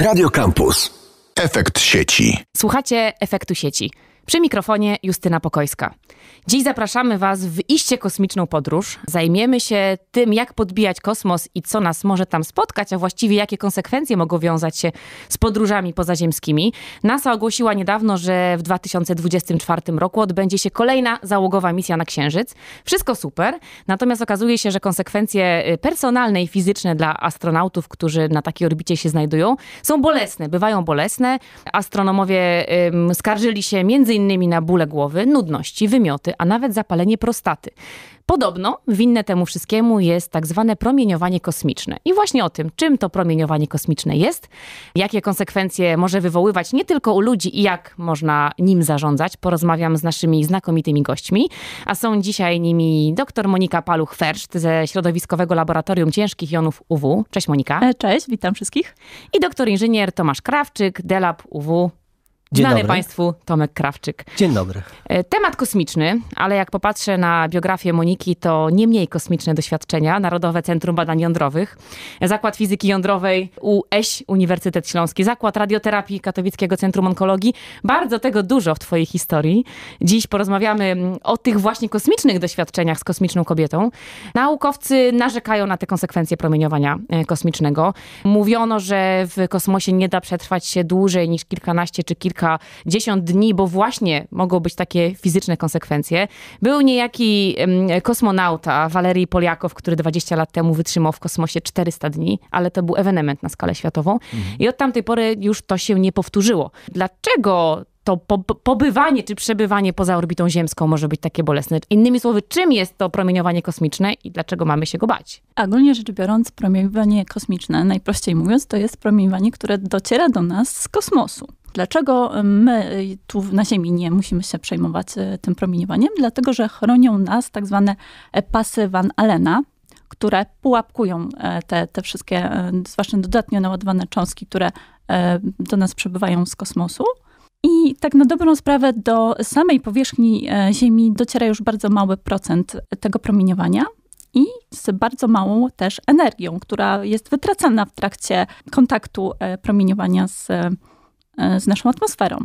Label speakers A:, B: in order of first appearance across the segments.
A: Radio Campus. Efekt sieci.
B: Słuchacie efektu sieci. Przy mikrofonie Justyna Pokojska. Dziś zapraszamy Was w iście kosmiczną podróż. Zajmiemy się tym, jak podbijać kosmos i co nas może tam spotkać, a właściwie jakie konsekwencje mogą wiązać się z podróżami pozaziemskimi. NASA ogłosiła niedawno, że w 2024 roku odbędzie się kolejna załogowa misja na Księżyc. Wszystko super, natomiast okazuje się, że konsekwencje y, personalne i fizyczne dla astronautów, którzy na takiej orbicie się znajdują, są bolesne, bywają bolesne. Astronomowie ym, skarżyli się między innymi na bóle głowy, nudności, wymioty, a nawet zapalenie prostaty. Podobno winne temu wszystkiemu jest tak zwane promieniowanie kosmiczne. I właśnie o tym, czym to promieniowanie kosmiczne jest, jakie konsekwencje może wywoływać nie tylko u ludzi i jak można nim zarządzać, porozmawiam z naszymi znakomitymi gośćmi. A są dzisiaj nimi dr Monika Paluch-Ferszt ze Środowiskowego Laboratorium Ciężkich Jonów UW. Cześć Monika. E,
C: cześć, witam wszystkich. I doktor
B: inżynier Tomasz Krawczyk, DELAB UW. Dzień Znany dobry. Państwu Tomek Krawczyk. Dzień dobry. E, temat kosmiczny, ale jak popatrzę na biografię Moniki, to nie mniej kosmiczne doświadczenia. Narodowe Centrum Badań Jądrowych, Zakład Fizyki Jądrowej UŚ e Uniwersytet Śląski, Zakład Radioterapii Katowickiego Centrum Onkologii. Bardzo tego dużo w Twojej historii. Dziś porozmawiamy o tych właśnie kosmicznych doświadczeniach z kosmiczną kobietą. Naukowcy narzekają na te konsekwencje promieniowania e, kosmicznego. Mówiono, że w kosmosie nie da przetrwać się dłużej niż kilkanaście czy kilka kilkadziesiąt dni, bo właśnie mogą być takie fizyczne konsekwencje. Był niejaki kosmonauta Walerii Poliakow, który 20 lat temu wytrzymał w kosmosie 400 dni, ale to był ewenement na skalę światową. Mhm. I od tamtej pory już to się nie powtórzyło. Dlaczego to po, pobywanie czy przebywanie poza orbitą ziemską może być takie bolesne. Innymi słowy, czym jest to promieniowanie kosmiczne i dlaczego mamy się go bać?
C: Ogólnie rzecz biorąc, promieniowanie kosmiczne, najprościej mówiąc, to jest promieniowanie, które dociera do nas z kosmosu. Dlaczego my y, tu na Ziemi nie musimy się przejmować y, tym promieniowaniem? Dlatego, że chronią nas tak zwane pasy Van Allena, które pułapkują e, te, te wszystkie, e, zwłaszcza dodatnio naładowane cząstki, które e, do nas przybywają z kosmosu. I tak na dobrą sprawę do samej powierzchni Ziemi dociera już bardzo mały procent tego promieniowania i z bardzo małą też energią, która jest wytracana w trakcie kontaktu promieniowania z E, z naszą atmosferą.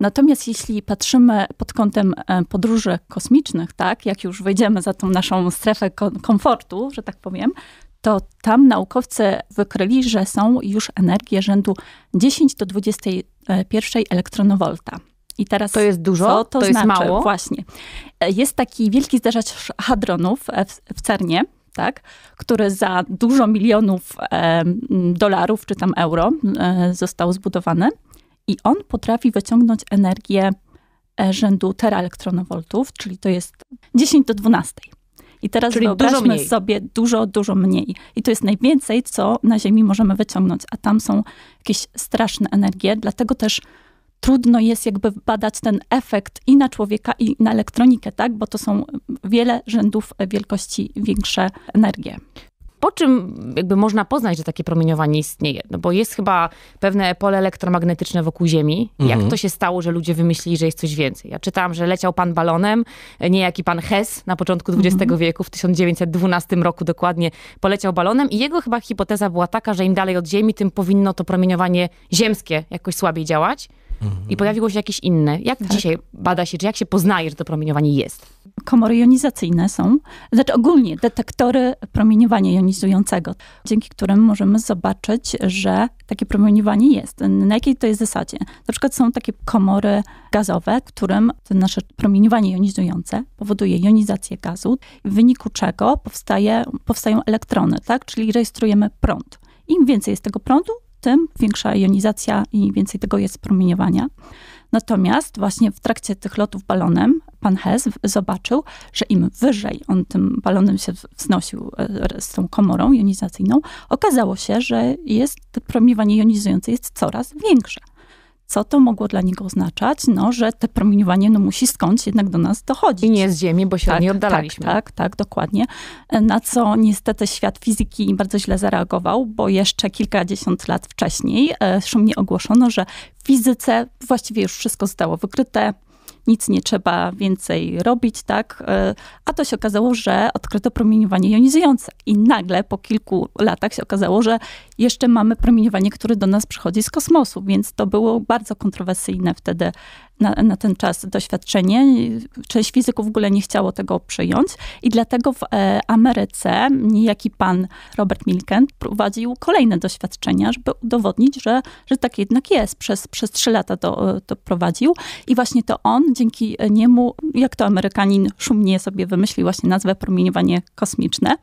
C: Natomiast jeśli patrzymy pod kątem e, podróży kosmicznych, tak, jak już wejdziemy za tą naszą strefę komfortu, że tak powiem, to tam naukowcy wykryli, że są już energie rzędu 10 do 21 elektronowolta. I teraz to jest dużo, co to, to znaczy? jest mało. Właśnie. E, jest taki wielki zderzacz hadronów w, w CERNie, tak, który za dużo milionów e, dolarów czy tam euro e, został zbudowany i on potrafi wyciągnąć energię e, rzędu teraelektronowoltów, czyli to jest 10 do 12. I teraz Czyli wyobraźmy dużo sobie dużo, dużo mniej. I to jest najwięcej, co na Ziemi możemy wyciągnąć, a tam są jakieś straszne energie, dlatego też trudno jest jakby badać ten efekt i na człowieka, i na elektronikę, tak? Bo to są wiele rzędów e, wielkości większe energie
B: po czym jakby można poznać, że takie promieniowanie istnieje? No bo jest chyba pewne pole elektromagnetyczne wokół Ziemi. Mhm. Jak to się stało, że ludzie wymyślili, że jest coś więcej? Ja czytałam, że leciał pan balonem, niejaki pan Hess na początku mhm. XX mhm. wieku, w 1912 roku dokładnie, poleciał balonem i jego chyba hipoteza była taka, że im dalej od Ziemi, tym powinno to promieniowanie ziemskie jakoś słabiej działać. I pojawiło się jakieś inne. Jak tak. dzisiaj bada się, czy jak
C: się poznaje, że to promieniowanie jest? Komory jonizacyjne są, znaczy ogólnie detektory promieniowania jonizującego, dzięki którym możemy zobaczyć, że takie promieniowanie jest. Na jakiej to jest zasadzie? Na przykład są takie komory gazowe, którym to nasze promieniowanie jonizujące powoduje jonizację gazu, w wyniku czego powstaje, powstają elektrony, tak? czyli rejestrujemy prąd. Im więcej jest tego prądu, tym większa jonizacja i więcej tego jest promieniowania. Natomiast właśnie w trakcie tych lotów balonem pan Hess zobaczył, że im wyżej on tym balonem się wznosił e, z tą komorą jonizacyjną, okazało się, że jest promieniowanie jonizujące jest coraz większe. Co to mogło dla niego oznaczać? No, że te promieniowanie no, musi skądś jednak do nas dochodzić. I nie z Ziemi, bo się tak, od niej tak, oddalaliśmy. Tak, tak, tak, dokładnie. Na co niestety świat fizyki bardzo źle zareagował, bo jeszcze kilkadziesiąt lat wcześniej e, szumnie ogłoszono, że w fizyce właściwie już wszystko zostało wykryte, nic nie trzeba więcej robić, tak? E, a to się okazało, że odkryto promieniowanie jonizujące. I nagle po kilku latach się okazało, że jeszcze mamy promieniowanie, które do nas przychodzi z kosmosu, więc to było bardzo kontrowersyjne wtedy na, na, ten czas doświadczenie. Część fizyków w ogóle nie chciało tego przyjąć i dlatego w e, Ameryce niejaki pan Robert Milken prowadził kolejne doświadczenia, żeby udowodnić, że, że tak jednak jest. Przez, przez trzy lata to, e, to prowadził i właśnie to on dzięki niemu, jak to Amerykanin szumnie sobie wymyślił właśnie nazwę promieniowanie kosmiczne.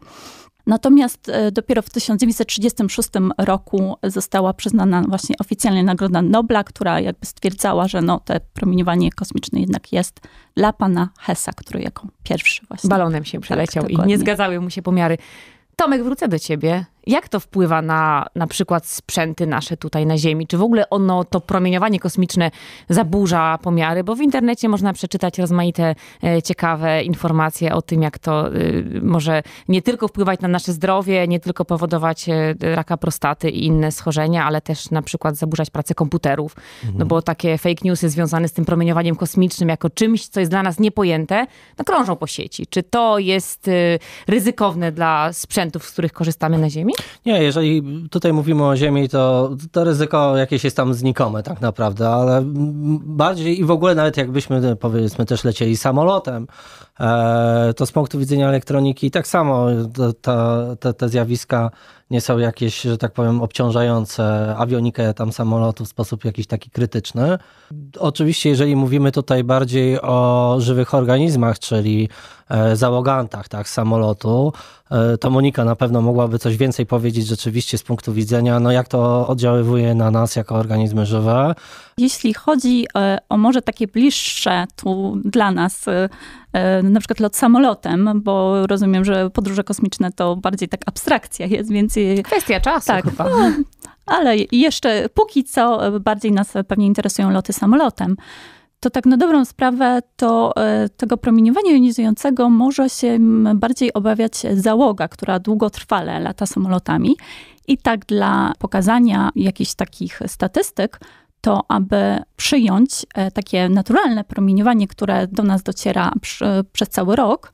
C: Natomiast e, dopiero w 1936 roku została przyznana właśnie oficjalnie Nagroda Nobla, która jakby stwierdzała, że no, te promieniowanie kosmiczne jednak jest dla pana Hesa, który jako pierwszy właśnie... Balonem się tak, przeleciał tak, i nie zgadzały mu się pomiary.
B: Tomek, wrócę do ciebie. Jak to wpływa na na przykład sprzęty nasze tutaj na Ziemi? Czy w ogóle ono, to promieniowanie kosmiczne zaburza pomiary? Bo w internecie można przeczytać rozmaite e, ciekawe informacje o tym, jak to e, może nie tylko wpływać na nasze zdrowie, nie tylko powodować e, raka prostaty i inne schorzenia, ale też na przykład zaburzać pracę komputerów. No mhm. No bo takie fake newsy związane z tym promieniowaniem kosmicznym jako czymś, co jest dla nas niepojęte, no krążą po sieci. Czy to jest e, ryzykowne dla sprzętów, z których korzystamy na Ziemi?
A: Nie, jeżeli tutaj mówimy o ziemi, to, to ryzyko jakieś jest tam znikome tak naprawdę, ale bardziej i w ogóle nawet jakbyśmy powiedzmy też lecieli samolotem, e, to z punktu widzenia elektroniki tak samo te, te, te zjawiska nie są jakieś, że tak powiem, obciążające awionikę tam samolotu w sposób jakiś taki krytyczny. Oczywiście, jeżeli mówimy tutaj bardziej o żywych organizmach, czyli E, załogantach tak, samolotu, e, to Monika na pewno mogłaby coś więcej powiedzieć rzeczywiście z punktu widzenia, no jak to oddziaływuje na nas jako organizmy żywe.
C: Jeśli chodzi e, o może takie bliższe tu dla nas, na przykład lot samolotem, bo rozumiem, że podróże kosmiczne to bardziej tak abstrakcja jest, więc... Kwestia czasu tak, chyba. No, ale jeszcze póki co bardziej nas pewnie interesują loty samolotem to tak na dobrą sprawę to e, tego promieniowania jonizującego może się bardziej obawiać załoga, która długotrwale lata samolotami. I tak dla pokazania jakichś takich statystyk, to aby przyjąć e, takie naturalne promieniowanie, które do nas dociera przy, e, przez cały rok,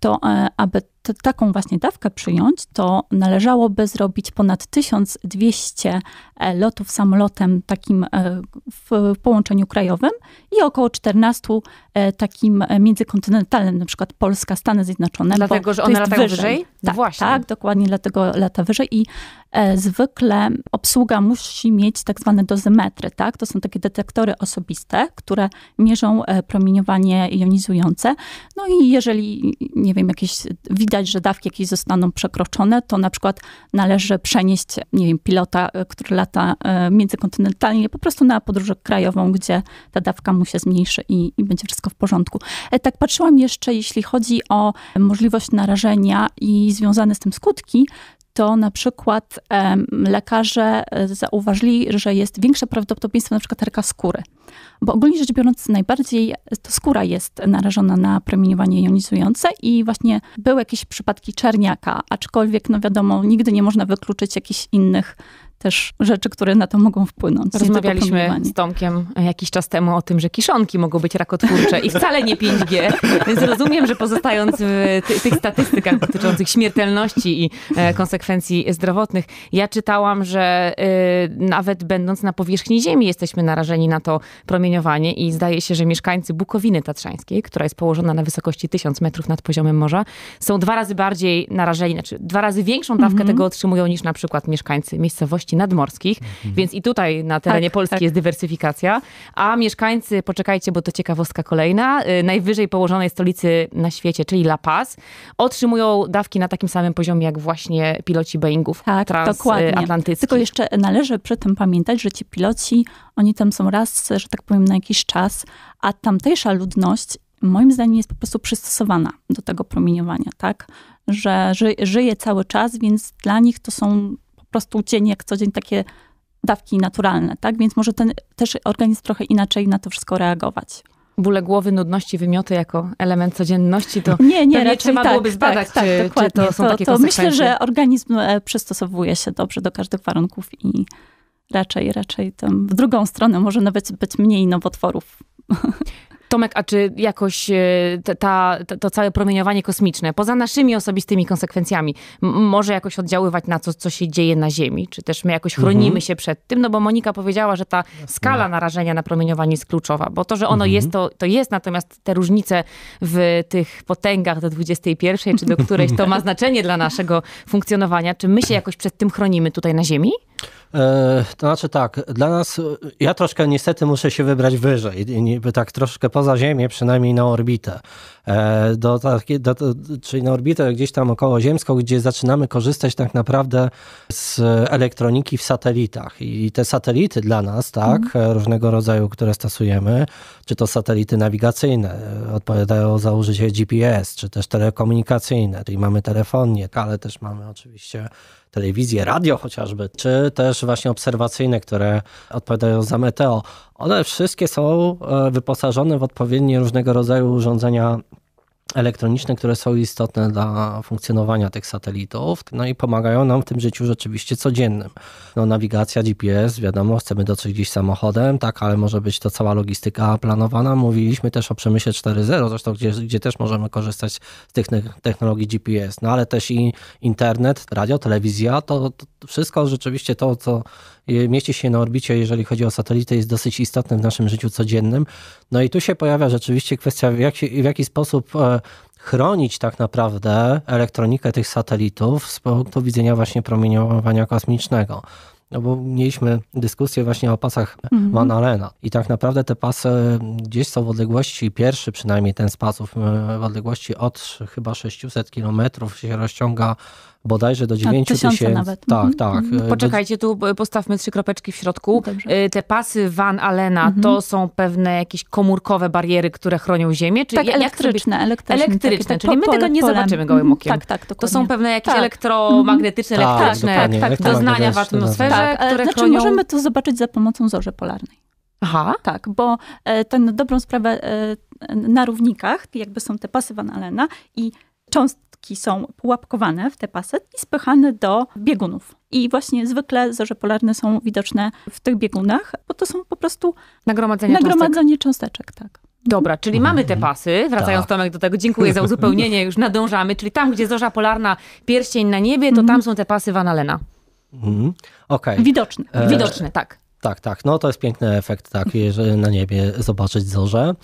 C: to aby taką właśnie dawkę przyjąć, to należałoby zrobić ponad 1200 e, lotów samolotem takim e, w połączeniu krajowym i około 14 e, takim międzykontynentalnym, na przykład Polska, Stany Zjednoczone. Dlatego, że one latają wyżej? wyżej? Tak, właśnie. tak, dokładnie, dlatego lata wyżej i zwykle obsługa musi mieć tak zwane dozymetry, tak? To są takie detektory osobiste, które mierzą promieniowanie jonizujące. No i jeżeli, nie wiem, jakieś widać, że dawki jakieś zostaną przekroczone, to na przykład należy przenieść, nie wiem, pilota, e, który lata e, międzykontynentalnie, po prostu na podróż krajową, gdzie ta dawka mu się zmniejszy i, i będzie wszystko w porządku. E, tak patrzyłam jeszcze, jeśli chodzi o możliwość narażenia i związane z tym skutki, to na przykład lekarze e, zauważyli, że jest większe prawdopodobieństwo na przykład raka skóry. Bo ogólnie rzecz biorąc, najbardziej to skóra jest narażona na promieniowanie jonizujące i właśnie były jakieś przypadki czerniaka, aczkolwiek, no wiadomo, nigdy nie można wykluczyć jakichś innych też rzeczy, które na to mogą wpłynąć. Rozmawialiśmy z
B: Tomkiem e, jakiś czas temu o tym, że kiszonki mogą być rakotwórcze i wcale nie 5G, więc rozumiem, że pozostając w ty tych statystykach dotyczących śmiertelności i e, konsekwencji zdrowotnych, ja czytałam, że e, nawet będąc na powierzchni Ziemi jesteśmy narażeni na to promieniowanie i zdaje się, że mieszkańcy Bukowiny Tatrzańskiej, która jest położona na wysokości 1000 metrów nad poziomem morza, są dwa razy bardziej narażeni, znaczy dwa razy większą dawkę mm -hmm. tego otrzymują niż na przykład mieszkańcy miejscowości nadmorskich, mhm. więc i tutaj na terenie tak, Polski tak. jest dywersyfikacja, a mieszkańcy, poczekajcie, bo to ciekawostka kolejna, y, najwyżej położonej stolicy na świecie, czyli La Paz, otrzymują dawki na takim samym poziomie
C: jak właśnie piloci Boeingów tak, transatlantyckich. Tylko jeszcze należy przy tym pamiętać, że ci piloci, oni tam są raz, że tak powiem, na jakiś czas, a tamtejsza ludność moim zdaniem jest po prostu przystosowana do tego promieniowania, tak? Że ży, żyje cały czas, więc dla nich to są prostu dzień jak co dzień takie dawki naturalne, tak? Więc może ten też organizm trochę inaczej na to wszystko reagować bóle głowy, nudności, wymioty jako element codzienności, to nie, nie, raczej trzeba tak, byłoby tak, zbadać, tak, czy, czy to są to, takie to Myślę, że organizm e, przystosowuje się dobrze do każdych warunków i raczej, raczej tam w drugą stronę może nawet być mniej nowotworów.
B: Tomek, a czy jakoś e, ta, ta, to całe promieniowanie kosmiczne, poza naszymi osobistymi konsekwencjami, może jakoś oddziaływać na to, co się dzieje na Ziemi? Czy też my jakoś mhm. chronimy mhm. się przed tym? No bo Monika powiedziała, że ta skala narażenia na promieniowanie jest kluczowa, bo to, że ono mhm. jest, to, to jest, natomiast te różnice w tych potęgach do 21 czy do którejś, to ma znaczenie dla naszego funkcjonowania. Czy my się jakoś przed tym chronimy tutaj na Ziemi?
A: E, to znaczy tak, dla nas, ja troszkę niestety muszę się wybrać wyżej, niby tak troszkę poza Ziemię, przynajmniej na orbitę. E, do, do, do, czyli na orbitę gdzieś tam okołoziemską, gdzie zaczynamy korzystać tak naprawdę z elektroniki w satelitach. I te satelity dla nas, tak, mhm. różnego rodzaju, które stosujemy, czy to satelity nawigacyjne, e, odpowiadają za użycie GPS, czy też telekomunikacyjne, czyli mamy telefonię, ale też mamy oczywiście telewizję, radio chociażby, czy też właśnie obserwacyjne, które odpowiadają za meteo, one wszystkie są e, wyposażone w odpowiednie różnego rodzaju urządzenia elektroniczne, które są istotne dla funkcjonowania tych satelitów, no i pomagają nam w tym życiu rzeczywiście codziennym. No, nawigacja, GPS, wiadomo, chcemy dotrzeć gdzieś samochodem, tak, ale może być to cała logistyka planowana. Mówiliśmy też o przemyśle 4.0, zresztą gdzie, gdzie też możemy korzystać z tych technologii GPS, no ale też i internet, radio, telewizja, to, to wszystko rzeczywiście to, co e, mieści się na orbicie, jeżeli chodzi o satelity, jest dosyć istotne w naszym życiu codziennym. No i tu się pojawia rzeczywiście kwestia, w jaki, w jaki sposób e, chronić tak naprawdę elektronikę tych satelitów z punktu widzenia właśnie promieniowania kosmicznego. No bo mieliśmy dyskusję właśnie o pasach mm -hmm. Van Allena i tak naprawdę te pasy gdzieś są w odległości, pierwszy przynajmniej ten z pasów, e, w odległości od chyba 600 kilometrów się rozciąga bodajże do 9 tak, tysięcy. Tak, mhm. tak. Mhm. E, Poczekajcie,
B: tu e, postawmy trzy kropeczki w środku. No dobrze. E, te pasy Van Alena mhm. to są pewne jakieś komórkowe bariery, które chronią ziemię?
C: Czy tak, jak elektryczne, sobie... elektryczne. Elektryczne, tak, czyli my tego nie polem. zobaczymy gołym mhm. okiem. Tak, tak, dokładnie. To są pewne jakieś tak. elektromagnetyczne, tak, elektryczne tak, tak, tak, doznania w atmosferze, tak, które znaczy, chronią... możemy to zobaczyć za pomocą zorzy polarnej. Aha. Tak, bo ten dobrą sprawę na równikach, jakby są te pasy Van Alena i cząst, są pułapkowane w te pasy i spychane do biegunów. I właśnie zwykle zorze polarne są widoczne w tych biegunach, bo to są po prostu nagromadzenie, nagromadzenie cząsteczek. cząsteczek tak.
B: Dobra, czyli mamy te pasy. Wracając tak. Tomek do tego, dziękuję za uzupełnienie, już nadążamy. Czyli tam, gdzie zorza polarna, pierścień na niebie, to mhm. tam są te pasy Wanalena.
A: Mhm. Okay. Widoczne. E, widoczne, tak. Tak, tak. No to jest piękny efekt, tak, na niebie zobaczyć zorze.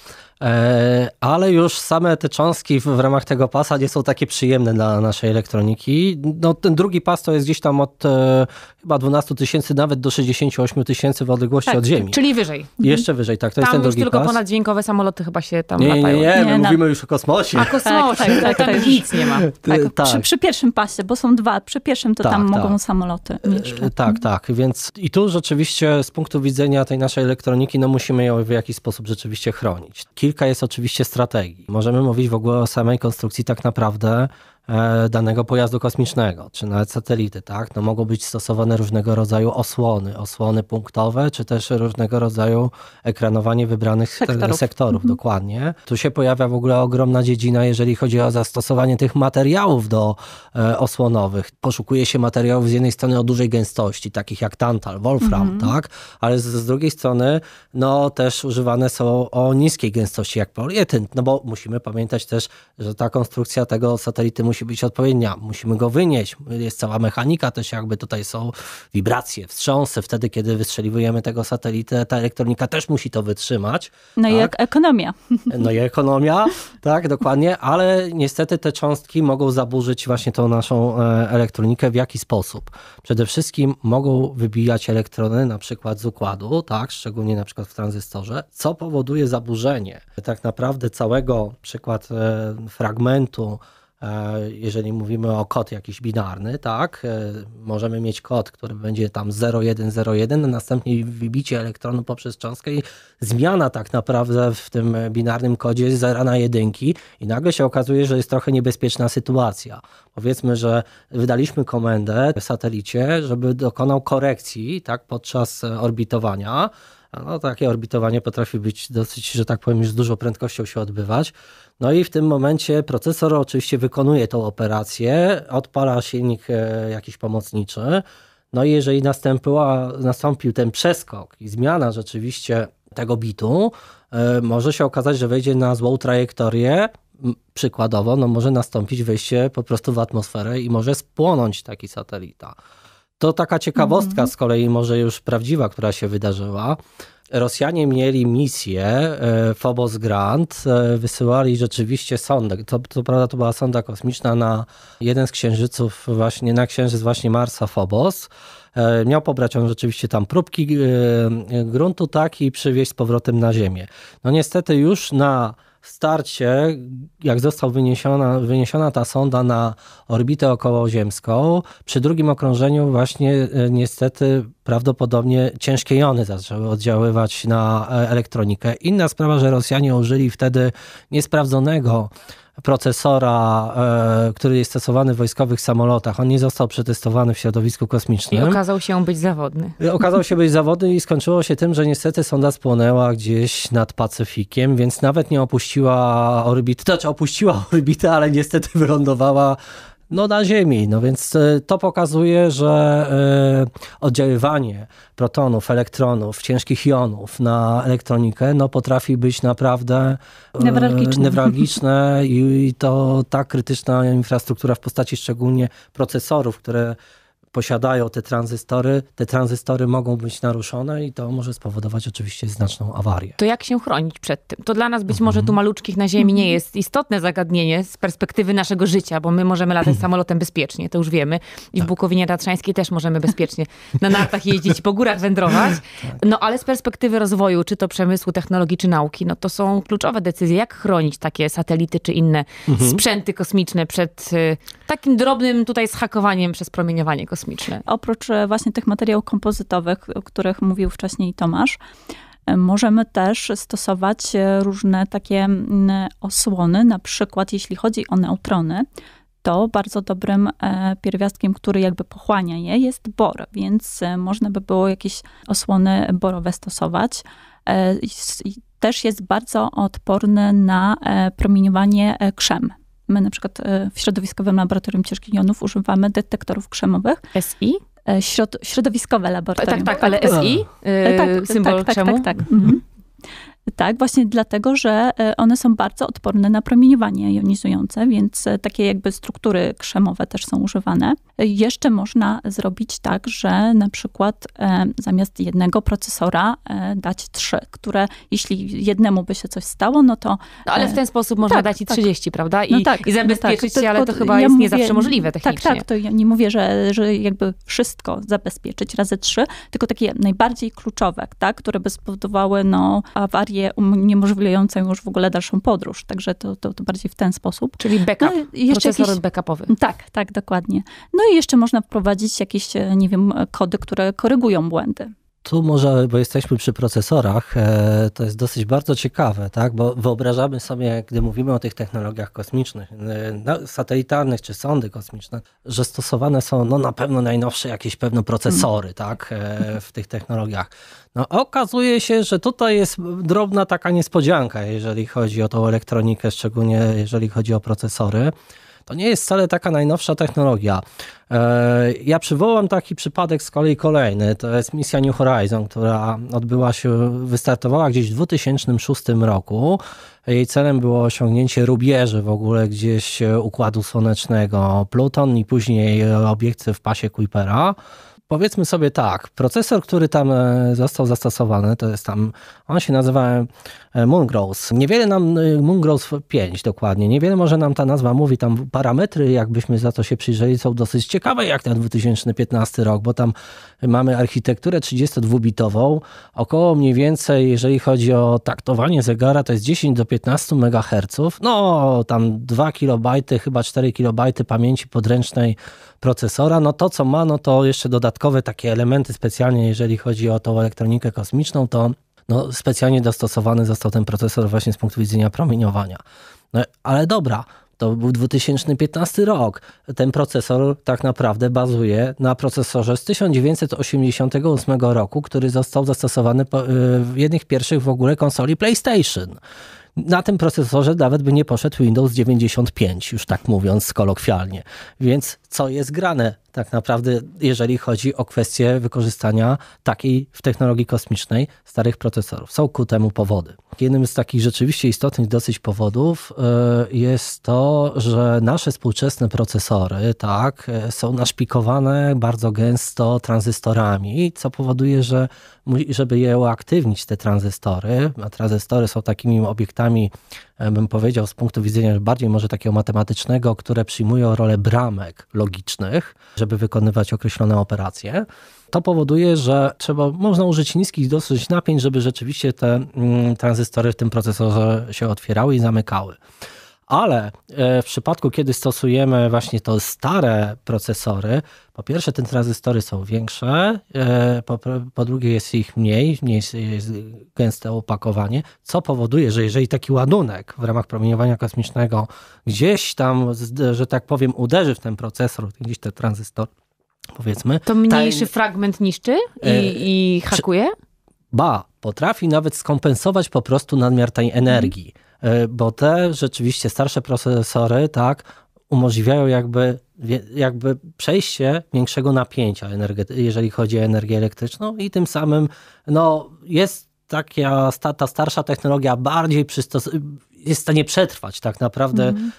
A: E, ale już same te cząstki w, ramach tego pasa nie są takie przyjemne dla naszej elektroniki. No, ten drugi pas to jest gdzieś tam od e, chyba 12 tysięcy nawet do 68 tysięcy w odległości tak, od Ziemi. Czyli wyżej. Mhm. Jeszcze wyżej, tak. To tam jest ten drugi tylko pas.
B: ponaddźwiękowe samoloty chyba się tam nie, latają. Nie, nie,
A: nie mówimy na... już o kosmosie. A kosmosie, tak, tak, tak, tam nic nie ma. Tak, tak. Przy, przy,
C: pierwszym pasie, bo są dwa, przy pierwszym to tak, tam mogą tak. samoloty jeszcze. Tak.
A: tak, tak, więc i tu rzeczywiście z punktu widzenia tej naszej elektroniki, no musimy ją w jakiś sposób rzeczywiście chronić. Kilka kilka jest oczywiście strategii. Możemy mówić w ogóle o samej konstrukcji tak naprawdę E, danego pojazdu kosmicznego, czy nawet satelity, tak? No mogą być stosowane różnego rodzaju osłony, osłony punktowe, czy też różnego rodzaju ekranowanie wybranych sektorów, sektorów mhm. dokładnie. Tu się pojawia w ogóle ogromna dziedzina, jeżeli chodzi o zastosowanie tych materiałów do e, osłonowych. Poszukuje się materiałów z jednej strony o dużej gęstości, takich jak tantal, wolfram, mhm. tak? Ale z, z, drugiej strony, no też używane są o niskiej gęstości, jak polietyn, no bo musimy pamiętać też, że ta konstrukcja tego satelity musi musi być odpowiednia, musimy go wynieść. Jest cała mechanika też jakby tutaj są wibracje, wstrząsy. Wtedy, kiedy wystrzeliwujemy tego satelitę, ta elektronika też musi to wytrzymać.
C: No tak? i jak ekonomia.
A: No i ekonomia, tak, dokładnie, ale niestety te cząstki mogą zaburzyć właśnie tą naszą e, elektronikę. W jaki sposób? Przede wszystkim mogą wybijać elektrony na przykład z układu, tak, szczególnie na przykład w tranzystorze, co powoduje zaburzenie tak naprawdę całego przykład e, fragmentu E, jeżeli mówimy o kod jakiś binarny, tak, e, możemy mieć kod, który będzie tam 0101, następnie wybicie elektronu poprzez cząstkę i zmiana tak naprawdę w tym binarnym kodzie z 0 na 1 i nagle się okazuje, że jest trochę niebezpieczna sytuacja. Powiedzmy, że wydaliśmy komendę w satelicie, żeby dokonał korekcji tak, podczas orbitowania, no, takie orbitowanie potrafi być dosyć, że tak powiem, już z dużą prędkością się odbywać. No i w tym momencie procesor oczywiście wykonuje tą operację, odpala silnik e, jakiś pomocniczy. No i jeżeli nastąpiła, nastąpił ten przeskok i zmiana rzeczywiście tego bitu, e, może się okazać, że wejdzie na złą trajektorię. Przykładowo, no może nastąpić wejście po prostu w atmosferę i może spłonąć taki satelita. To taka ciekawostka mhm. z kolei, może już prawdziwa, która się wydarzyła. Rosjanie mieli misję e, Phobos Grant, e, wysyłali rzeczywiście sondę. To, to prawda, to była sonda kosmiczna na jeden z księżyców, właśnie na księżyc właśnie Marsa Phobos. E, miał pobrać on rzeczywiście tam próbki gruntu tak i przywieźć z powrotem na Ziemię. No niestety już na w starcie, jak został wyniesiona, wyniesiona ta sonda na orbitę okołoziemską, przy drugim okrążeniu właśnie e, niestety prawdopodobnie ciężkie jony zaczęły oddziaływać na e, elektronikę. Inna sprawa, że Rosjanie użyli wtedy niesprawdzonego procesora, e, który jest stosowany w wojskowych samolotach. On nie został przetestowany w środowisku kosmicznym. I
B: okazał się być zawodny.
A: E, okazał się być zawodny i skończyło się tym, że niestety sonda spłonęła gdzieś nad Pacyfikiem, więc nawet nie opuściła orbity, znaczy opuściła orbitę, ale niestety wylądowała no, na Ziemi. No więc e, to pokazuje, że e, oddziaływanie protonów, elektronów, ciężkich jonów na elektronikę no, potrafi być naprawdę e, newralgiczne. i, i to ta krytyczna infrastruktura w postaci szczególnie procesorów, które posiadają te tranzystory, te tranzystory mogą być naruszone i to może spowodować oczywiście znaczną awarię.
B: To jak się chronić przed tym? To dla nas być mhm. może tu maluczkich na Ziemi nie jest istotne zagadnienie z perspektywy naszego życia, bo my możemy latać mhm. samolotem bezpiecznie, to już wiemy. I tak. w Bukowinie Tatrzańskiej też możemy bezpiecznie na nartach jeździć, po górach wędrować. Tak. No ale z perspektywy rozwoju, czy to przemysłu, technologii, czy nauki, no to są kluczowe decyzje, jak chronić takie satelity, czy inne mhm. sprzęty kosmiczne przed y, takim drobnym tutaj zhakowaniem
C: przez promieniowanie kosmiczne. Oprócz e, właśnie tych materiałów kompozytowych, o których mówił wcześniej Tomasz, e, Możemy też stosować e, różne takie osłony, na przykład jeśli chodzi o neutrony, to bardzo dobrym pierwiastkiem, który jakby pochłania je, jest bor, więc można by było jakieś osłony borowe stosować. Też jest bardzo odporny na promieniowanie krzem, my na przykład e, w środowiskowym laboratorium ciężkich jonów używamy detektorów krzemowych. SI? E, środ środowiskowe laboratorium. Tak, tak, tak. ale SI? E, tak, symbol tak, tak, tak, tak, tak. Mhm. Tak, właśnie dlatego, że e, one są bardzo odporne na promieniowanie jonizujące, więc e, takie jakby struktury krzemowe też są używane. E, jeszcze można zrobić tak, że na przykład zamiast jednego procesora dać trzy, które jeśli jednemu by się coś stało, no to... No ale w ten sposób można tak, dać i 30, tak. prawda? No I, no tak, i zabezpieczyć no tak, się, ale to chyba ja jest mówię, nie zawsze możliwe technicznie. Tak, tak, to ja nie mówię, że, że jakby wszystko zabezpieczyć razy trzy, tylko takie najbardziej kluczowe, tak, które by spowodowały no, awarię terapię uniemożliwiającą już w ogóle dalszą podróż. Także to, to, to bardziej w ten sposób. Czyli backup, no, procesor jakiś, backupowy. Tak, tak, dokładnie. No i jeszcze można wprowadzić jakieś, e, nie wiem, e, kody, które korygują błędy
A: tu może, bo jesteśmy przy procesorach, e, to jest dosyć bardzo ciekawe, tak? bo wyobrażamy sobie, gdy mówimy o tych technologiach kosmicznych, e, no, satelitarnych czy sondy kosmiczne, że stosowane są no, na pewno najnowsze jakieś pewne procesory mhm. tak? E, w tych technologiach. No, okazuje się, że tutaj jest drobna taka niespodzianka, jeżeli chodzi o tą elektronikę, szczególnie jeżeli chodzi o procesory. To nie jest wcale taka najnowsza technologia. E, ja przywołam taki przypadek z kolei kolejny. To jest misja New Horizon, która odbyła się, wystartowała gdzieś w 2006 roku. Jej celem było osiągnięcie rubieży w ogóle gdzieś e, układu słonecznego Pluton i później obiekty w pasie Kuipera powiedzmy sobie tak, procesor, który tam e, został zastosowany, to jest tam, on się nazywa e, Moongrose. Niewiele nam, e, Moongrose 5 dokładnie, niewiele może nam ta nazwa mówi, tam parametry, jakbyśmy za to się przyjrzeli, są dosyć ciekawe jak na 2015 rok, bo tam mamy architekturę 32-bitową, około mniej więcej, jeżeli chodzi o taktowanie zegara, to jest 10 do 15 MHz, no tam 2 KB, chyba 4 KB pamięci podręcznej procesora. No to, co ma, no to jeszcze dodatkowe takie elementy specjalnie, jeżeli chodzi o tą elektronikę kosmiczną, to no, specjalnie dostosowany został ten procesor właśnie z punktu widzenia promieniowania. No, ale dobra, to był 2015 rok. Ten procesor tak naprawdę bazuje na procesorze z 1988 roku, który został zastosowany y, w jednych pierwszych w ogóle konsoli PlayStation. Na tym procesorze nawet by nie poszedł Windows 95, już tak mówiąc kolokwialnie. Więc co jest grane tak naprawdę, jeżeli chodzi o kwestię wykorzystania takiej w technologii kosmicznej starych procesorów. Są ku temu powody. Jednym z takich rzeczywiście istotnych dosyć powodów e, jest to, że nasze współczesne procesory tak, e, są naszpikowane bardzo gęsto tranzystorami, co powoduje, że żeby je uaktywnić, te tranzystory, a tranzystory są takimi obiektami E, bym powiedział, z punktu widzenia bardziej może takiego matematycznego, które przyjmują rolę bramek logicznych, żeby wykonywać określone operacje. To powoduje, że trzeba, można użyć niskich dosyć napięć, żeby rzeczywiście te mm, tranzystory w tym procesorze się otwierały i zamykały. Ale e, w przypadku, kiedy stosujemy właśnie to stare procesory, po pierwsze te tranzystory są większe, e, po, po drugie jest ich mniej, mniej jest gęste opakowanie, co powoduje, że jeżeli taki ładunek w ramach promieniowania kosmicznego gdzieś tam, że tak powiem, uderzy w ten procesor, gdzieś ten tranzystor, powiedzmy. To mniejszy
B: fragment niszczy i, yy, i hakuje? Czy...
A: Ba, potrafi nawet skompensować po prostu nadmiar tej energii. E, bo te rzeczywiście starsze procesory, tak, umożliwiają jakby, jakby przejście większego napięcia, jeżeli chodzi o energię elektryczną i tym samym no, jest taka ta, starsza technologia bardziej jest w stanie przetrwać tak naprawdę mm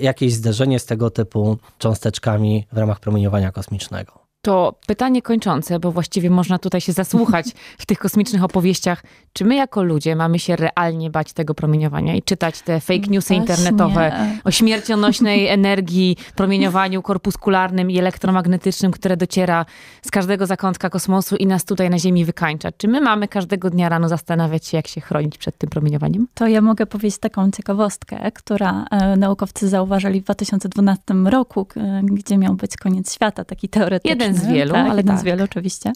A: jakieś zderzenie z tego typu cząsteczkami w ramach promieniowania kosmicznego.
B: To pytanie kończące, bo właściwie można tutaj się zasłuchać w tych kosmicznych opowieściach. Czy my jako ludzie mamy się realnie bać tego promieniowania i czytać te fake newsy internetowe o śmiercionośnej energii, promieniowaniu korpuskularnym i elektromagnetycznym, które dociera z każdego zakątka kosmosu i nas tutaj na Ziemi wykańcza? Czy my mamy każdego dnia rano zastanawiać się, jak się chronić przed tym promieniowaniem?
C: To ja mogę powiedzieć taką ciekawostkę, która e, naukowcy zauważyli w 2012 roku, e, gdzie miał być koniec świata, taki teoretyczny. Jeden jeden z mhm, wielu, tak, ale jeden tak. z wielu oczywiście,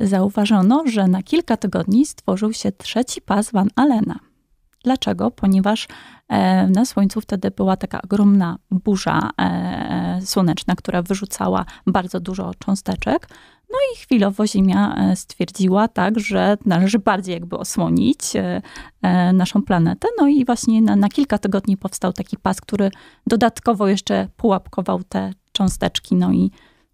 C: zauważono, że na kilka tygodni stworzył się trzeci pas Van Allena. Dlaczego? Ponieważ e, na Słońcu wtedy była taka ogromna burza e, e, słoneczna, która wyrzucała bardzo dużo cząsteczek. No i chwilowo Ziemia stwierdziła tak, że należy bardziej jakby osłonić naszą planetę. No i właśnie na, na kilka tygodni powstał taki pas, który dodatkowo jeszcze pułapkował te cząsteczki. No i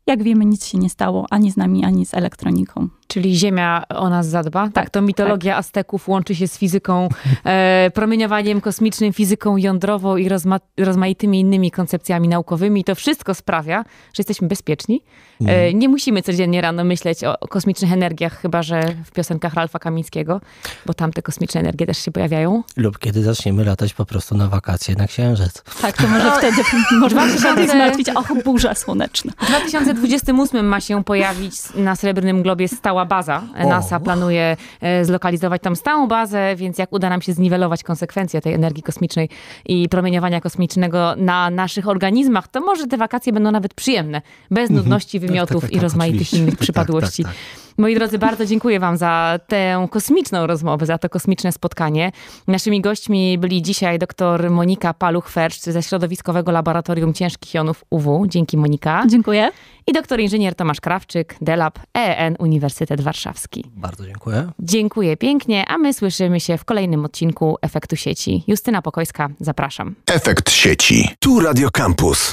C: jak wiemy, nic się nie stało ani z nami, ani z elektroniką czyli Ziemia o nas zadba. Tak,
B: to tak. mitologia tak. Azteków łączy się z fizyką, e, promieniowaniem kosmicznym, fizyką jądrową i rozma rozmaitymi innymi koncepcjami naukowymi. to wszystko sprawia, że jesteśmy bezpieczni. E, mhm. nie musimy codziennie rano myśleć o, kosmicznych energiach, chyba że w piosenkach Ralfa Kamińskiego, bo tam te kosmiczne energie też się pojawiają.
A: Lub kiedy zaczniemy latać po prostu na wakacje na Księżyc.
C: Tak, to może no, wtedy można się zmartwić, och,
B: burza słoneczna. W 2028 ma się pojawić na Srebrnym Globie stała cała baza NASA planuje e, zlokalizować tam stałą bazę, więc jak uda nam się zniwelować konsekwencje tej energii kosmicznej i promieniowania kosmicznego na naszych organizmach, to może te wakacje będą nawet przyjemne, bez mhm. nudności tak, tak, wymiotów tak, tak, tak, tak, i rozmaitych innych przypadłości. Moi drodzy, bardzo dziękuję Wam za tę kosmiczną rozmowę, za to kosmiczne spotkanie. Naszymi gośćmi byli dzisiaj dr Monika Paluch-Fersz ze Środowiskowego Laboratorium Ciężkich Jonów UW. Dzięki Monika. Dziękuję. I doktor inżynier Tomasz Krawczyk, DELAB, EN Uniwersytet Warszawski.
A: Bardzo dziękuję.
B: Dziękuję pięknie, a my słyszymy się w kolejnym odcinku Efektu Sieci. Justyna Pokojska, zapraszam. Efekt Sieci. Tu Radio Campus.